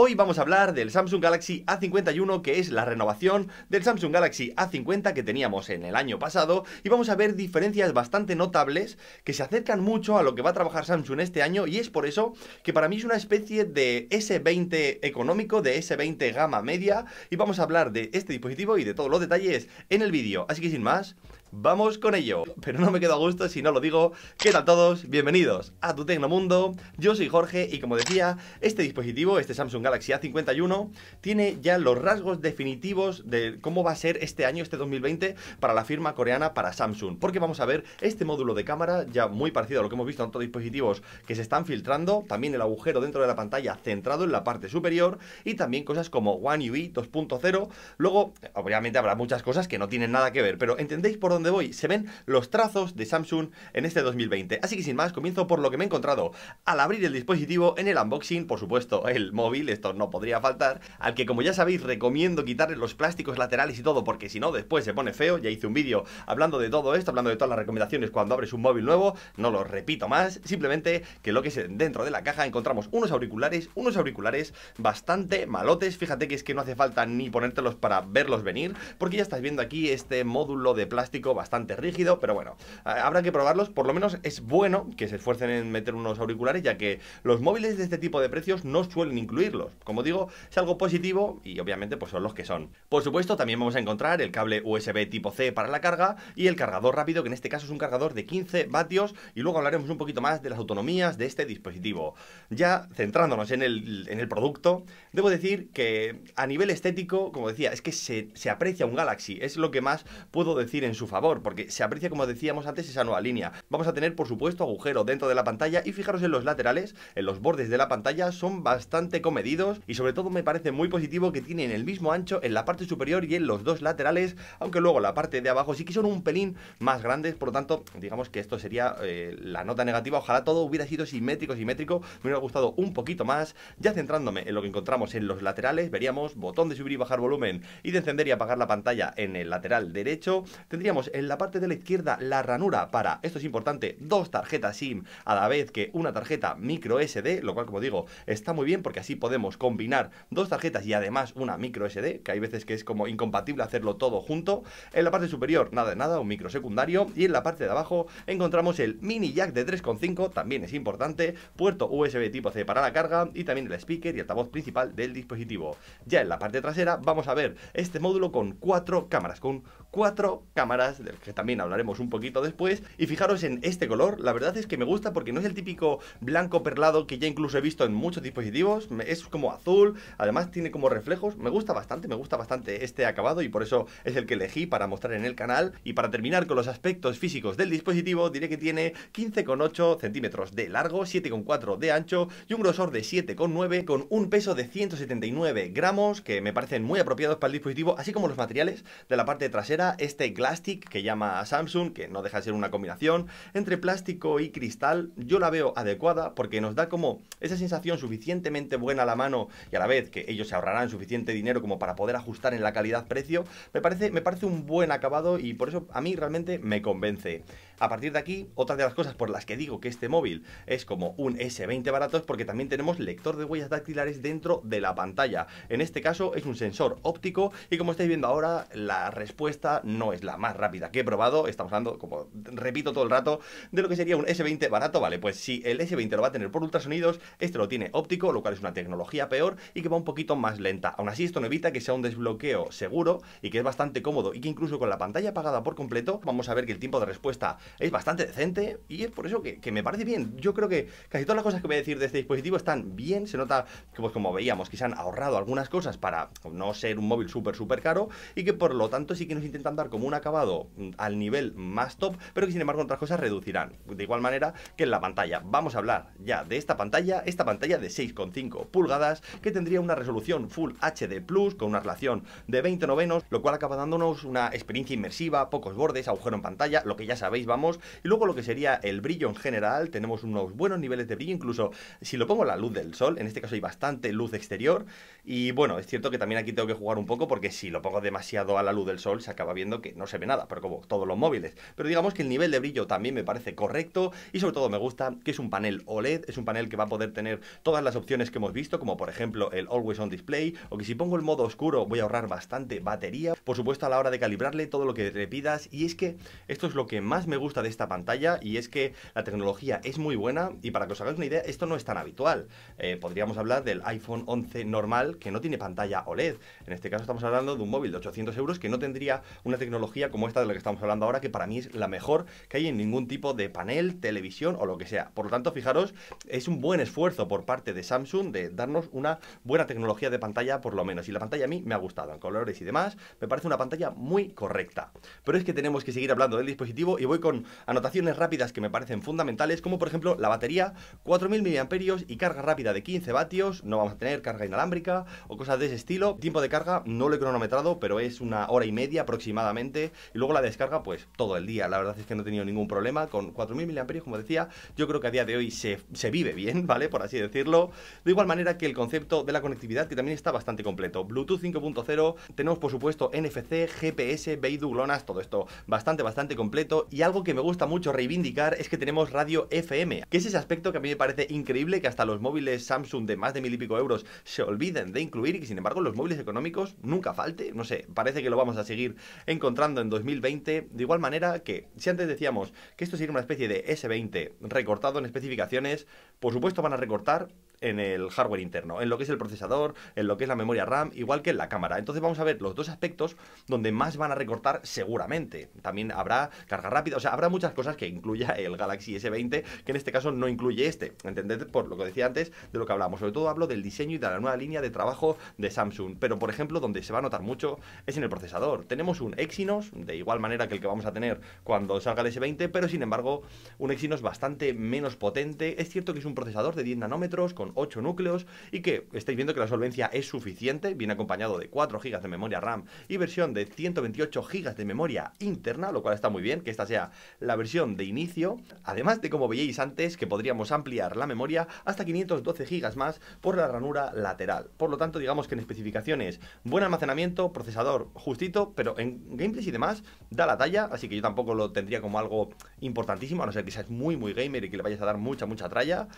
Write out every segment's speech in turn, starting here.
Hoy vamos a hablar del Samsung Galaxy A51, que es la renovación del Samsung Galaxy A50 que teníamos en el año pasado, y vamos a ver diferencias bastante notables que se acercan mucho a lo que va a trabajar Samsung este año, y es por eso que para mí es una especie de S20 económico, de S20 gama media, y vamos a hablar de este dispositivo y de todos los detalles en el vídeo. Así que sin más, Vamos con ello, pero no me quedo a gusto si no lo digo. ¿Qué tal todos? Bienvenidos a tu Tecnomundo. Yo soy Jorge y como decía, este dispositivo, este Samsung Galaxy A51, tiene ya los rasgos definitivos de cómo va a ser este año, este 2020, para la firma coreana para Samsung. Porque vamos a ver este módulo de cámara, ya muy parecido a lo que hemos visto en otros dispositivos que se están filtrando, también el agujero dentro de la pantalla centrado en la parte superior y también cosas como One UI 2.0. Luego, obviamente habrá muchas cosas que no tienen nada que ver, pero entendéis por dónde donde voy. Se ven los trazos de Samsung en este 2020. Así que sin más, comienzo por lo que me he encontrado al abrir el dispositivo en el unboxing, por supuesto, el móvil, esto no podría faltar, al que como ya sabéis recomiendo quitarle los plásticos laterales y todo, porque si no después se pone feo. Ya hice un vídeo hablando de todo esto, hablando de todas las recomendaciones cuando abres un móvil nuevo, no lo repito más, simplemente que lo que es dentro de la caja encontramos unos auriculares, unos auriculares bastante malotes, fíjate que es que no hace falta ni ponértelos para verlos venir, porque ya estás viendo aquí este módulo de plástico bastante rígido, pero bueno, habrá que probarlos. Por lo menos es bueno que se esfuercen en meter unos auriculares, ya que los móviles de este tipo de precios no suelen incluirlos. Como digo, es algo positivo y obviamente pues son los que son. Por supuesto, también vamos a encontrar el cable USB tipo C para la carga y el cargador rápido, que en este caso es un cargador de 15 vatios, y luego hablaremos un poquito más de las autonomías de este dispositivo. Ya centrándonos en el, producto, debo decir que a nivel estético, como decía, es que se, se aprecia un Galaxy, es lo que más puedo decir en su favor porque se aprecia, como decíamos antes, esa nueva línea. Vamos a tener, por supuesto, agujero dentro de la pantalla y fijaros en los laterales, en los bordes de la pantalla, son bastante comedidos y sobre todo me parece muy positivo que tienen el mismo ancho en la parte superior y en los dos laterales, aunque luego la parte de abajo sí que son un pelín más grandes, por lo tanto, digamos que esto sería eh, la nota negativa, ojalá todo hubiera sido simétrico, simétrico, me hubiera gustado un poquito más, ya centrándome en lo que encontramos en los laterales, veríamos botón de subir y bajar volumen y de encender y apagar la pantalla en el lateral derecho, tendríamos en la parte de la izquierda la ranura para, esto es importante, dos tarjetas SIM a la vez que una tarjeta micro SD, lo cual como digo está muy bien porque así podemos combinar dos tarjetas y además una micro SD, que hay veces que es como incompatible hacerlo todo junto. En la parte superior nada de nada, un micro secundario y en la parte de abajo encontramos el mini jack de 3.5, también es importante, puerto USB tipo C para la carga y también el speaker y altavoz principal del dispositivo. Ya en la parte trasera vamos a ver este módulo con cuatro cámaras, con cuatro cámaras del que también hablaremos un poquito después. Y fijaros en este color, la verdad es que me gusta porque no es el típico blanco perlado que ya incluso he visto en muchos dispositivos, es como azul, además tiene como reflejos, me gusta bastante, me gusta bastante este acabado y por eso es el que elegí para mostrar en el canal. Y para terminar con los aspectos físicos del dispositivo, diré que tiene 15,8 centímetros de largo, 7,4 de ancho y un grosor de 7,9 con un peso de 179 gramos que me parecen muy apropiados para el dispositivo, así como los materiales de la parte trasera, este Glastic que llama a Samsung, que no deja de ser una combinación entre plástico y cristal, yo la veo adecuada porque nos da como esa sensación suficientemente buena a la mano y a la vez que ellos se ahorrarán suficiente dinero como para poder ajustar en la calidad-precio, me parece, me parece un buen acabado y por eso a mí realmente me convence. A partir de aquí, otra de las cosas por las que digo que este móvil es como un S20 barato es porque también tenemos lector de huellas dactilares dentro de la pantalla. En este caso es un sensor óptico y como estáis viendo ahora, la respuesta no es la más rápida que he probado. Estamos hablando, como repito todo el rato, de lo que sería un S20 barato. Vale, pues si el S20 lo va a tener por ultrasonidos, este lo tiene óptico, lo cual es una tecnología peor y que va un poquito más lenta. Aún así, esto no evita que sea un desbloqueo seguro y que es bastante cómodo y que incluso con la pantalla apagada por completo, vamos a ver que el tiempo de respuesta es bastante decente y es por eso que, me parece bien. Yo creo que casi todas las cosas que voy a decir de este dispositivo están bien. Se nota que, pues como veíamos, que se han ahorrado algunas cosas para no ser un móvil súper, súper caro y que por lo tanto sí que nos intentan dar como un acabado mm, al nivel más top, pero que sin embargo otras cosas reducirán. De igual manera que en la pantalla. Vamos a hablar ya de esta pantalla, esta pantalla de 6,5 pulgadas que tendría una resolución Full HD Plus con una relación de 20 novenos, lo cual acaba dándonos una experiencia inmersiva, pocos bordes, agujero en pantalla, lo que ya sabéis, vamos y luego lo que sería el brillo en general, tenemos unos buenos niveles de brillo, incluso si lo pongo la luz del sol, en este caso hay bastante luz exterior. Y bueno, es cierto que también aquí tengo que jugar un poco porque si lo pongo demasiado a la luz del sol se acaba viendo que no se ve nada, pero como todos los móviles. Pero digamos que el nivel de brillo también me parece correcto y sobre todo me gusta que es un panel OLED, es un panel que va a poder tener todas las opciones que hemos visto, como por ejemplo el Always On Display, o que si pongo el modo oscuro voy a ahorrar bastante batería. Por supuesto a la hora de calibrarle todo lo que le pidas y es que esto es lo que más me gusta gusta de esta pantalla y es que la tecnología es muy buena y para que os hagáis una idea, esto no es tan habitual. Eh, podríamos hablar del iPhone 11 normal que no tiene pantalla OLED. En este caso estamos hablando de un móvil de 800 euros que no tendría una tecnología como esta de la que estamos hablando ahora, que para mí es la mejor que hay en ningún tipo de panel, televisión o lo que sea. Por lo tanto, fijaros, es un buen esfuerzo por parte de Samsung de darnos una buena tecnología de pantalla por lo menos. Y la pantalla a mí me ha gustado, en colores y demás, me parece una pantalla muy correcta. Pero es que tenemos que seguir hablando del dispositivo y voy con anotaciones rápidas que me parecen fundamentales, como por ejemplo la batería, 4.000 mAh y carga rápida de 15 vatios, no vamos a tener carga inalámbrica o cosas de ese estilo. Tiempo de carga no lo he cronometrado, pero es una hora y media aproximadamente. Y luego la descarga, pues todo el día. La verdad es que no he tenido ningún problema. Con 4.000 mAh, como decía, yo creo que a día de hoy se, vive bien, ¿vale? Por así decirlo. De igual manera que el concepto de la conectividad, que también está bastante completo. Bluetooth 5.0, tenemos por supuesto NFC, GPS, Beidou, GLONASS, todo esto bastante, bastante completo. Y algo que que me gusta mucho reivindicar es que tenemos radio FM, que es ese aspecto que a mí me parece increíble que hasta los móviles Samsung de más de mil y pico euros se olviden de incluir y que sin embargo los móviles económicos nunca falte. No sé, parece que lo vamos a seguir encontrando en 2020. De igual manera que si antes decíamos que esto sería una especie de S20 recortado en especificaciones, por supuesto van a recortar en el hardware interno, en lo que es el procesador, en lo que es la memoria RAM, igual que en la cámara. Entonces vamos a ver los dos aspectos donde más van a recortar seguramente. También habrá carga rápida, o sea, habrá muchas cosas que incluya el Galaxy S20, que en este caso no incluye este. ¿Entended? Por lo que decía antes, de lo que hablamos. Sobre todo hablo del diseño y de la nueva línea de trabajo de Samsung. Pero, por ejemplo, donde se va a notar mucho es en el procesador. Tenemos un Exynos, de igual manera que el que vamos a tener cuando salga el S20, pero sin embargo, un Exynos bastante menos potente. Es cierto que es un procesador de 10 nanómetros con 8 núcleos y que estáis viendo que la solvencia es suficiente, viene acompañado de 4 GB de memoria RAM y versión de 128 GB de memoria interna, lo cual está muy bien, que esta sea la versión de inicio, además de como veíais antes que podríamos ampliar la memoria hasta 512 GB más por la ranura lateral. Por lo tanto, digamos que en especificaciones, buen almacenamiento, procesador justito, pero en gameplays y demás da la talla, así que yo tampoco lo tendría como algo importantísimo, a no ser que seas muy muy gamer y que le vayas a dar mucha mucha tralla.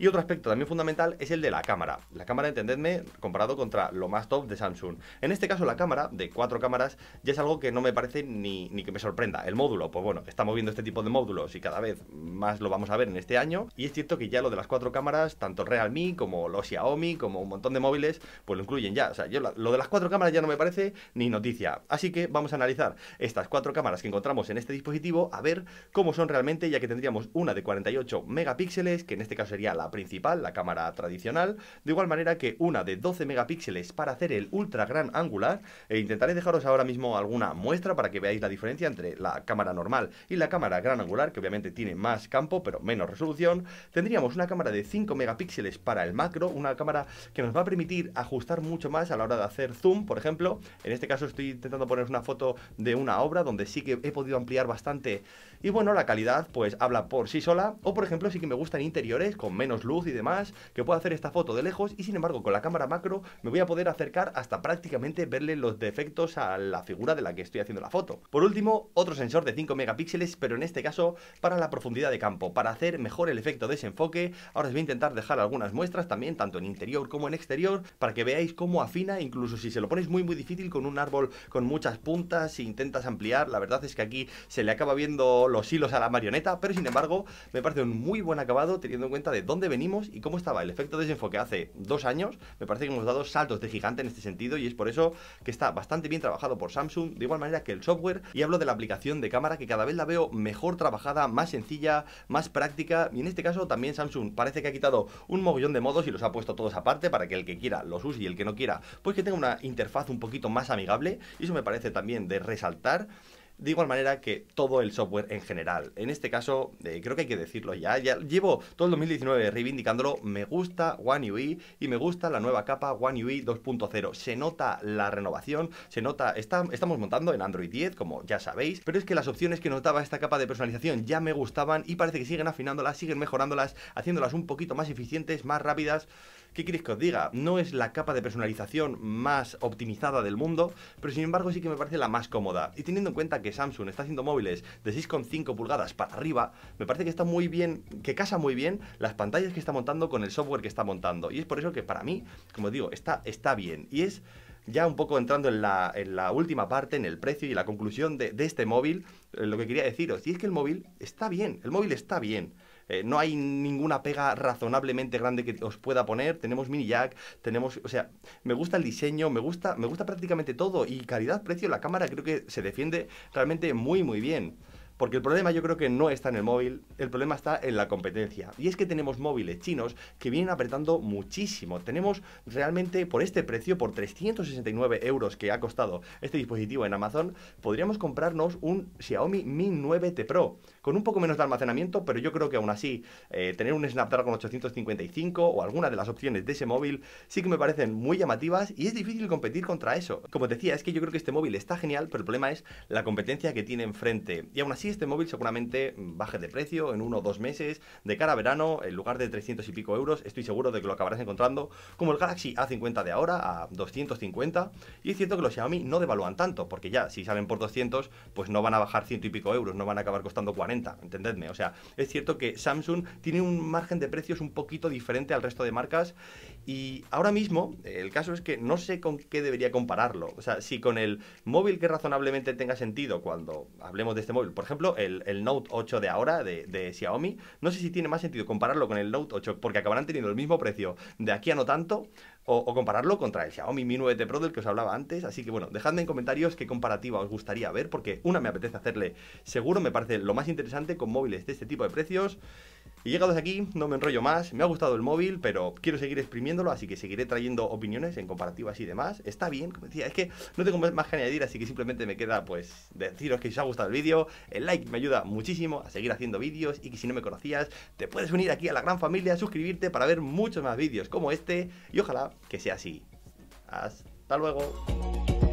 Y otro aspecto también fundamental es el de la cámara. La cámara, entendedme, comparado contra lo más top de Samsung. En este caso, la cámara de cuatro cámaras ya es algo que no me parece ni, ni que me sorprenda. El módulo, pues bueno, estamos viendo este tipo de módulos y cada vez más lo vamos a ver en este año. Y es cierto que ya lo de las cuatro cámaras, tanto Realme como los Xiaomi, como un montón de móviles, pues lo incluyen ya. O sea, yo lo de las cuatro cámaras ya no me parece ni noticia. Así que vamos a analizar estas cuatro cámaras que encontramos en este dispositivo a ver cómo son realmente, ya que tendríamos una de 48 megapíxeles, que en este caso sería la principal, la cámara tradicional, de igual manera que una de 12 megapíxeles para hacer el ultra gran angular, e intentaré dejaros ahora mismo alguna muestra para que veáis la diferencia entre la cámara normal y la cámara gran angular, que obviamente tiene más campo pero menos resolución. Tendríamos una cámara de 5 megapíxeles para el macro, una cámara que nos va a permitir ajustar mucho más a la hora de hacer zoom, por ejemplo. En este caso estoy intentando poner una foto de una obra donde sí que he podido ampliar bastante y bueno, la calidad pues habla por sí sola o por ejemplo sí que me gustan interiores con menos luz y demás, que puedo hacer esta foto de lejos y sin embargo con la cámara macro me voy a poder acercar hasta prácticamente verle los defectos a la figura de la que estoy haciendo la foto. Por último, otro sensor de 5 megapíxeles, pero en este caso para la profundidad de campo, para hacer mejor el efecto de desenfoque. Ahora os voy a intentar dejar algunas muestras también, tanto en interior como en exterior, para que veáis cómo afina, incluso si se lo ponéis muy muy difícil con un árbol con muchas puntas, si intentas ampliar, la verdad es que aquí se le acaba viendo los hilos a la marioneta, pero sin embargo me parece un muy buen acabado teniendo en cuenta de dónde venimos y cómo estaba el efecto desenfoque hace dos años, me parece que hemos dado saltos de gigante en este sentido y es por eso que está bastante bien trabajado por Samsung, de igual manera que el software, y hablo de la aplicación de cámara que cada vez la veo mejor trabajada, más sencilla, más práctica, y en este caso también Samsung parece que ha quitado un mogollón de modos y los ha puesto todos aparte para que el que quiera los use y el que no quiera, pues que tenga una interfaz un poquito más amigable, y eso me parece también de resaltar de igual manera que todo el software en general. En este caso, eh, creo que hay que decirlo ya. Llevo todo el 2019 reivindicándolo. Me gusta One UI y me gusta la nueva capa One UI 2.0. Se nota la renovación, se nota. estamos montando en Android 10, como ya sabéis, pero es que las opciones que nos daba esta capa de personalización ya me gustaban y parece que siguen afinándolas, siguen mejorándolas, haciéndolas un poquito más eficientes, más rápidas. ¿Qué queréis que os diga? No es la capa de personalización más optimizada del mundo, pero sin embargo sí que me parece la más cómoda. Y teniendo en cuenta que Samsung está haciendo móviles de 6,5 pulgadas para arriba, me parece que está muy bien, que casa muy bien las pantallas que está montando con el software que está montando. Y es por eso que para mí, como digo, está, está bien. Y es ya un poco entrando en la, última parte, en el precio y la conclusión de, de este móvil, eh, lo que quería deciros, y es que el móvil está bien, el móvil está bien. Eh, no hay ninguna pega razonablemente grande que os pueda poner. Tenemos mini jack, tenemos, o sea, me gusta el diseño, me gusta, me gusta prácticamente todo y calidad-precio la cámara creo que se defiende realmente muy muy bien. Porque el problema yo creo que no está en el móvil, el problema está en la competencia. Y es que tenemos móviles chinos que vienen apretando muchísimo. Tenemos realmente por este precio, por 369 euros que ha costado este dispositivo en Amazon, podríamos comprarnos un Xiaomi Mi 9T Pro con un poco menos de almacenamiento, pero yo creo que aún así eh, tener un Snapdragon 855 o alguna de las opciones de ese móvil sí que me parecen muy llamativas y es difícil competir contra eso. Como decía, es que yo creo que este móvil está genial, pero el problema es la competencia que tiene enfrente. Y aún así este móvil seguramente baje de precio en uno o dos meses. De cara a verano, en lugar de 300 y pico euros, estoy seguro de que lo acabarás encontrando como el Galaxy A50 de ahora, a 250. Y es cierto que los Xiaomi no devalúan tanto, porque ya si salen por 200, pues no van a bajar ciento y pico euros, no van a acabar costando 40, entendedme. O sea, es cierto que Samsung tiene un margen de precios un poquito diferente al resto de marcas y ahora mismo, el caso es que no sé con qué debería compararlo. O sea, si con el móvil que razonablemente tenga sentido cuando hablemos de este móvil, por ejemplo, el, el Note 8 de ahora, de, de, Xiaomi, no sé si tiene más sentido compararlo con el Note 8, porque acabarán teniendo el mismo precio de aquí a no tanto, o, o compararlo contra el Xiaomi Mi 9T Pro del que os hablaba antes. Así que bueno, dejadme en comentarios qué comparativa os gustaría ver, porque una me apetece hacerle, seguro me parece lo más interesante con móviles de este tipo de precios. Y llegados aquí, no me enrollo más, me ha gustado el móvil, pero quiero seguir exprimiéndolo, así que seguiré trayendo opiniones en comparativas y demás. Está bien, como decía, es que no tengo más que añadir, así que simplemente me queda pues deciros que si os ha gustado el vídeo, el like me ayuda muchísimo a seguir haciendo vídeos y que si no me conocías, te puedes unir aquí a la gran familia, suscribirte para ver muchos más vídeos como este y ojalá que sea así. Hasta luego.